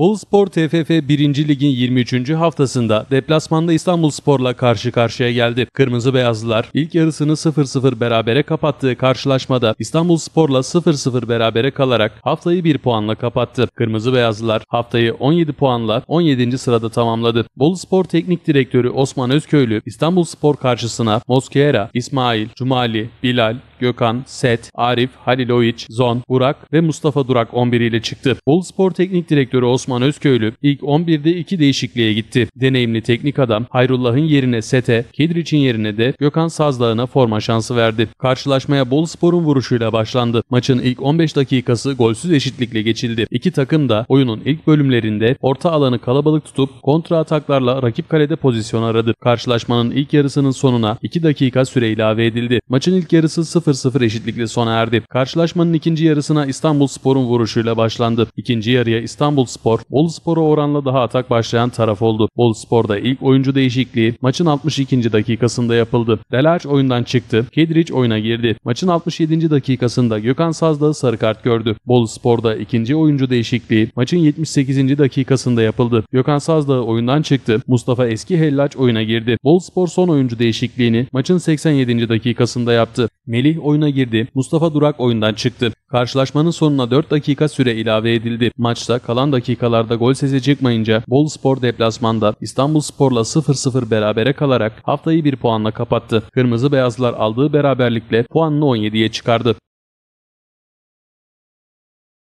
Boluspor TFF 1. Lig'in 23. haftasında deplasmanda İstanbulspor'la karşı karşıya geldi. Kırmızı Beyazlılar ilk yarısını 0-0 berabere kapattığı karşılaşmada İstanbulspor'la 0-0 berabere kalarak haftayı 1 puanla kapattı. Kırmızı Beyazlılar haftayı 17 puanla 17. sırada tamamladı. Boluspor Teknik Direktörü Osman Özköylü İstanbulspor karşısına Mosquera, İsmail, Cumali, Bilal, Gökhan, Set, Arif, Halil Oyiç, Zon, Burak ve Mustafa Durak 11 ile çıktı. Bol Spor Teknik Direktörü Osman Özköylü ilk 11'de iki değişikliğe gitti. Deneyimli teknik adam Hayrullah'ın yerine Set'e, Kedriç'in yerine de Gökhan Sazdağ'ına forma şansı verdi. Karşılaşmaya Bol Spor'un vuruşuyla başlandı. Maçın ilk 15 dakikası golsüz eşitlikle geçildi. İki takım da oyunun ilk bölümlerinde orta alanı kalabalık tutup kontra ataklarla rakip kalede pozisyon aradı. Karşılaşmanın ilk yarısının sonuna 2 dakika süre ilave edildi. Maçın ilk yarısı 0 0-0 eşitlikle sona erdi. Karşılaşmanın ikinci yarısına İstanbul Spor'un vuruşuyla başlandı. İkinci yarıya İstanbul Spor, Bol Spor'a oranla daha atak başlayan taraf oldu. Bol Spor'da ilk oyuncu değişikliği maçın 62. dakikasında yapıldı. Delarç oyundan çıktı, Kedriç oyuna girdi. Maçın 67. dakikasında Gökhan Sazdağ sarı kart gördü. Bol Spor'da ikinci oyuncu değişikliği maçın 78. dakikasında yapıldı. Gökhan Sazdağ oyundan çıktı, Mustafa Eski Hellaç oyuna girdi. Bol Spor son oyuncu değişikliğini maçın 87. dakikasında yaptı. Melih oyuna girdi, Mustafa Durak oyundan çıktı. Karşılaşmanın sonuna 4 dakika süre ilave edildi. Maçta kalan dakikalarda gol sesi çıkmayınca Bol Spor deplasmanda İstanbul Spor'la 0-0 berabere kalarak haftayı bir puanla kapattı. Kırmızı Beyazlar aldığı beraberlikle puanını 17'ye çıkardı.